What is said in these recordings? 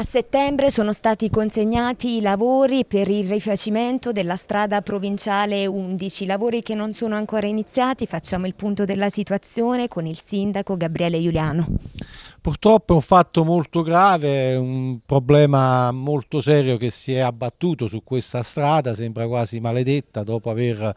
A settembre sono stati consegnati i lavori per il rifacimento della strada provinciale 11, lavori che non sono ancora iniziati, facciamo il punto della situazione con il sindaco Gabriele Giuliano. Purtroppo è un fatto molto grave, un problema molto serio che si è abbattuto su questa strada, sembra quasi maledetta dopo aver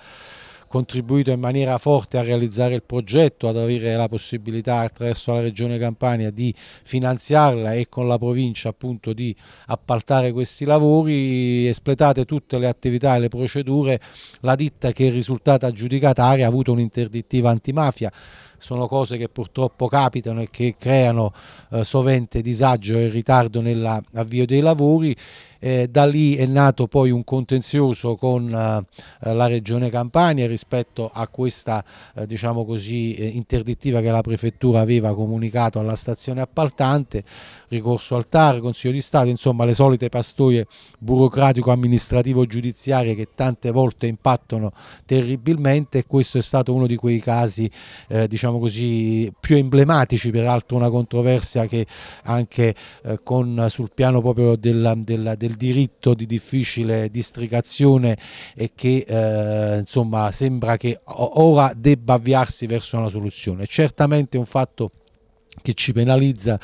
contribuito in maniera forte a realizzare il progetto, ad avere la possibilità attraverso la Regione Campania di finanziarla e con la provincia appunto di appaltare questi lavori, espletate tutte le attività e le procedure, la ditta che è risultata aggiudicataria ha avuto un'interdittiva antimafia, sono cose che purtroppo capitano e che creano eh, sovente disagio e ritardo nell'avvio dei lavori eh, da lì è nato poi un contenzioso con eh, la regione Campania rispetto a questa eh, diciamo così, eh, interdittiva che la prefettura aveva comunicato alla stazione appaltante, ricorso al TAR, Consiglio di Stato, insomma le solite pastoie burocratico-amministrativo-giudiziarie che tante volte impattano terribilmente e questo è stato uno di quei casi eh, diciamo così, più emblematici, peraltro una controversia che anche eh, con, sul piano proprio della, della, del del diritto di difficile districazione e che eh, insomma sembra che ora debba avviarsi verso una soluzione. Certamente è un fatto che ci penalizza,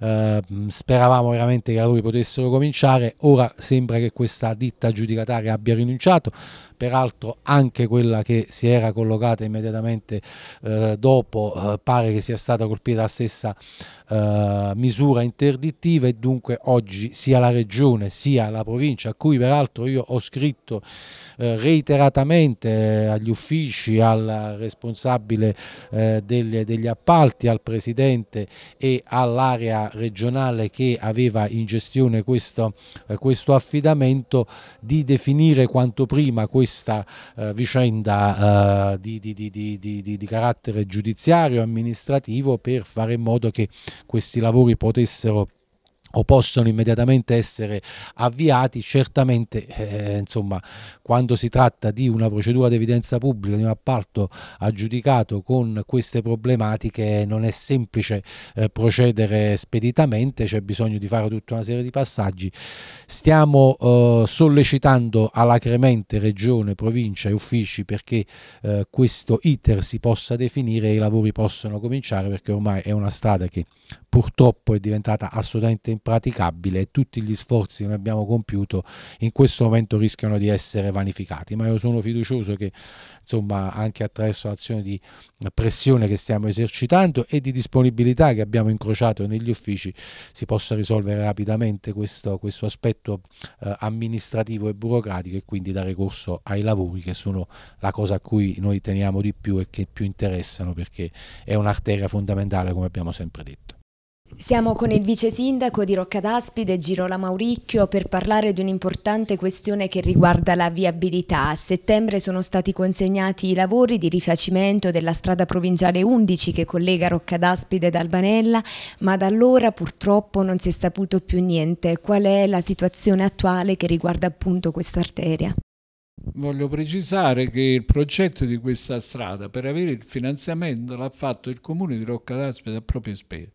eh, speravamo veramente che i lavori potessero cominciare, ora sembra che questa ditta giudicataria abbia rinunciato, peraltro anche quella che si era collocata immediatamente eh, dopo eh, pare che sia stata colpita la stessa eh, misura interdittiva e dunque oggi sia la regione sia la provincia a cui peraltro io ho scritto eh, reiteratamente eh, agli uffici, al responsabile eh, degli, degli appalti, al presidente e all'area regionale che aveva in gestione questo, questo affidamento di definire quanto prima questo questa eh, vicenda eh, di, di, di, di, carattere giudiziario, amministrativo, per fare in modo che questi lavori potessero o possono immediatamente essere avviati, certamente eh, insomma, quando si tratta di una procedura di evidenza pubblica, di un appalto aggiudicato con queste problematiche non è semplice eh, procedere speditamente, c'è bisogno di fare tutta una serie di passaggi. Stiamo eh, sollecitando alacremente regione, provincia e uffici perché eh, questo iter si possa definire e i lavori possano cominciare perché ormai è una strada che purtroppo è diventata assolutamente impossibile impraticabile tutti gli sforzi che noi abbiamo compiuto in questo momento rischiano di essere vanificati, ma io sono fiducioso che insomma anche attraverso l'azione di pressione che stiamo esercitando e di disponibilità che abbiamo incrociato negli uffici si possa risolvere rapidamente questo, questo aspetto eh, amministrativo e burocratico e quindi dare corso ai lavori che sono la cosa a cui noi teniamo di più e che più interessano perché è un'arteria fondamentale come abbiamo sempre detto. Siamo con il vice sindaco di Roccadaspide, Girola Mauricchio, per parlare di un'importante questione che riguarda la viabilità. A settembre sono stati consegnati i lavori di rifacimento della strada provinciale 11 che collega Roccadaspide ad Albanella, ma da allora purtroppo non si è saputo più niente. Qual è la situazione attuale che riguarda appunto questa arteria? Voglio precisare che il progetto di questa strada per avere il finanziamento l'ha fatto il comune di Roccadaspide a proprie spese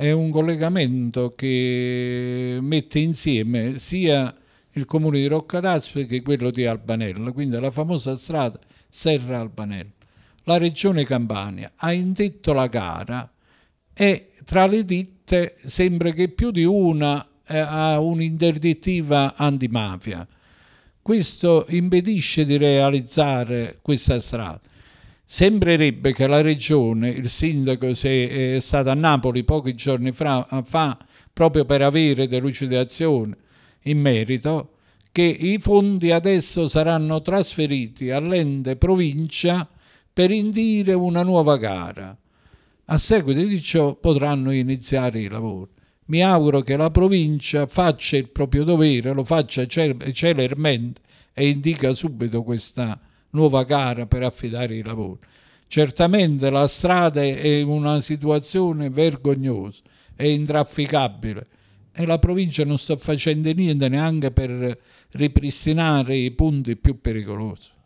è un collegamento che mette insieme sia il comune di Roccadaspe che quello di Albanello, quindi la famosa strada Serra Albanello. La regione Campania ha indetto la gara e tra le ditte sembra che più di una eh, ha un'interdittiva antimafia. Questo impedisce di realizzare questa strada. Sembrerebbe che la regione, il sindaco se è stato a Napoli pochi giorni fa proprio per avere delucidazione in merito, che i fondi adesso saranno trasferiti all'ente provincia per indire una nuova gara. A seguito di ciò potranno iniziare i lavori. Mi auguro che la provincia faccia il proprio dovere, lo faccia celermente e indica subito questa nuova gara per affidare i lavori. Certamente la strada è una situazione vergognosa, è intrafficabile e la provincia non sta facendo niente neanche per ripristinare i punti più pericolosi.